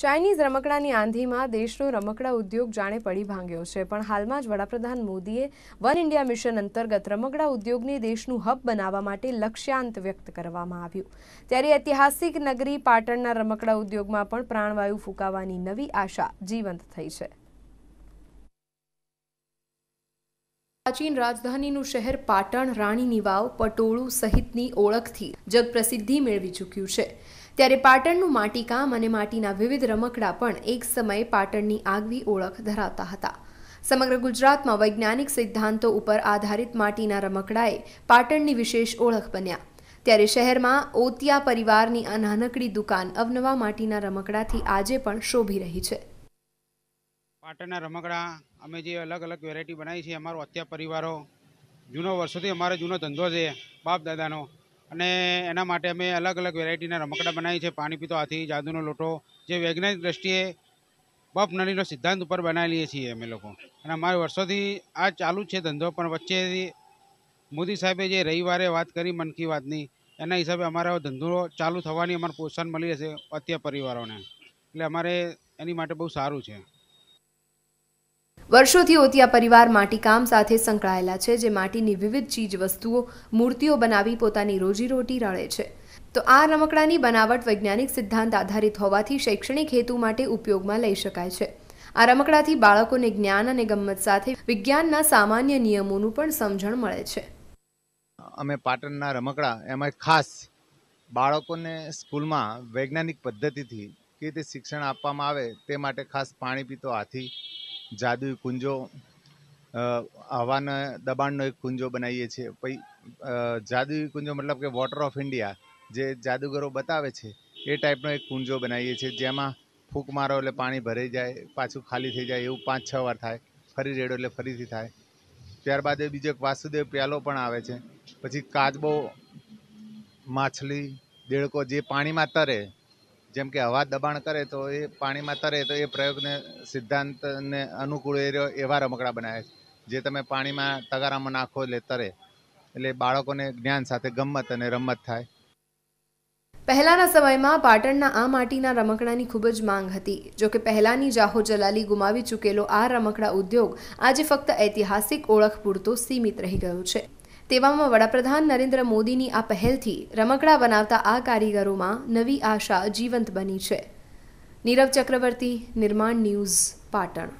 Chinese રમકડાની આંધીમાં દેશનો રમકડા ઉદ્યોગ જાણે પડી ભાંગ્યો છે પણ હાલમાં જ વડાપ્રધાન મોદીએ વન ઇન્ડિયા મિશન અંતર્ગત રમકડા ઉદ્યોગને દેશનું હબ બનાવવા માટે લક્ષ્યાંત વ્યક્ત કરવામાં આવ્યું ત્યારે ઐતિહાસિક નગરી પાટણના રમકડા ઉદ્યોગમાં પણ પ્રાણવાયુ ફૂંકાવાની નવી આશા જીવંત થઈ છે પ્રાચીન રાજધાનીનું શહેર પાટણ રાણીની વાવ પટોળું સહિતની ઓળખથી જગપ્રસિદ્ધિ મેળવી ચૂક્યું છે ત્યારે પાટણનું માટીકામ અને માટીના વિવિધ રમકડા પણ એક સમયે પાટણની આગવી ઓળખ ધરાવતા હતા સમગ્ર ગુજરાતમાં વૈજ્ઞાનિક સિદ્ધાંતો ઉપર આધારિત માટીના રમકડાએ પાટણની વિશેષ ઓળખ બન્યા ત્યારે શહેરમાં ઓતિયા પરિવારની આ નાનકડી દુકાન અવનવા માટીના રમકડાથી આજે પણ શોભી રહી છે પાટણના રમકડા અમે જે અલગ અલગ વેરાયટી બનાવી છે અમારો અત્યા પરિવારો જૂનો વર્ષોથી અમારો જૂનો ધંધો છે બાપ દાદાનો અને એના માટે અમે અલગ અલગ વેરાયટીના રમકડા બનાવી છે પાણી પીતો હાથી જાદુનો લોટો જે વૈજ્ઞાનિક દ્રષ્ટિએ બફ નળીનો સિદ્ધાંત ઉપર બનાવી લઈએ છીએ અમે લોકો અને અમારે વર્ષોથી આ ચાલુ છે ધંધો પણ વચ્ચે મોદી સાહેબે જે રવિવારે વાત કરી મન કી વાતની એના હિસાબે અમારો ધંધો ચાલુ થવાની અમારે પ્રોત્સાહન મળી રહેશે અત્ય પરિવારોને એટલે અમારે એની માટે બહુ સારું છે વર્ષોથી ઓતિયા પરિવાર માટીકામ સાથે સંકળાયેલા છે જે માટીની વિવિધ ચીજ વસ્તુઓ મૂર્તિઓ બનાવી પોતાની રોજીરોટી રળે છે તો આ રમકડાની બનાવટ વૈજ્ઞાનિક સિદ્ધાંત આધારિત હોવાથી શૈક્ષણિક હેતુ માટે ઉપયોગમાં લઈ શકાય છે આ રમકડાથી બાળકોને જ્ઞાન અને ગમત સાથે વિજ્ઞાનના સામાન્ય નિયમોનું પણ સમજણ મળે છે અમે પાટણના રમકડા એમાં ખાસ બાળકોને સ્કૂલમાં વૈજ્ઞાનિક પદ્ધતિથી કે રીતે શિક્ષણ આપવામાં આવે તે માટે ખાસ પાણી પીતો હાથી જાદુ કુંજો હવાના દબાણનો એક કુંજો બનાવીએ છીએ પછી જાદુઈ કુંજો મતલબ કે વોટર ઓફ ઇન્ડિયા જે જાદુગરો બતાવે છે એ ટાઈપનો એક કુંજો બનાવીએ છીએ જેમાં ફૂંક મારો એટલે પાણી ભરાઈ જાય પાછું ખાલી થઈ જાય એવું પાંચ છ વાર થાય ફરી રેડો એટલે ફરીથી થાય ત્યારબાદ બીજો એક વાસુદેવ પ્યાલો પણ આવે છે પછી કાચબો માછલી દેડકો જે પાણીમાં તરે જેમ કે હવા દબાણ કરે તો એ પાણીમાં તરે તો એ પ્રયોગને સિદ્ધાંતને અનુકૂળ એ એવા રમકડા બનાવે જે તમે પાણીમાં તગારામાં નાખો એટલે તરે એટલે બાળકોને જ્ઞાન સાથે ગમત અને રમત થાય પહેલાના સમયમાં પાટણના આ માટીના રમકડાની ખૂબ જ માંગ હતી જોકે પહેલાની જાહો જલાલી ગુમાવી ચૂકેલો આ રમકડા ઉદ્યોગ આજે ફક્ત ઐતિહાસિક ઓળખ પૂરતો સીમિત રહી ગયો છે તેવામાં વડાપ્રધાન નરેન્દ્ર મોદીની આ પહેલથી રમકડા બનાવતા આ કારીગરોમાં નવી આશા જીવંત બની છે નીરવ ચક્રવર્તી નિર્માણ ન્યૂઝ પાટણ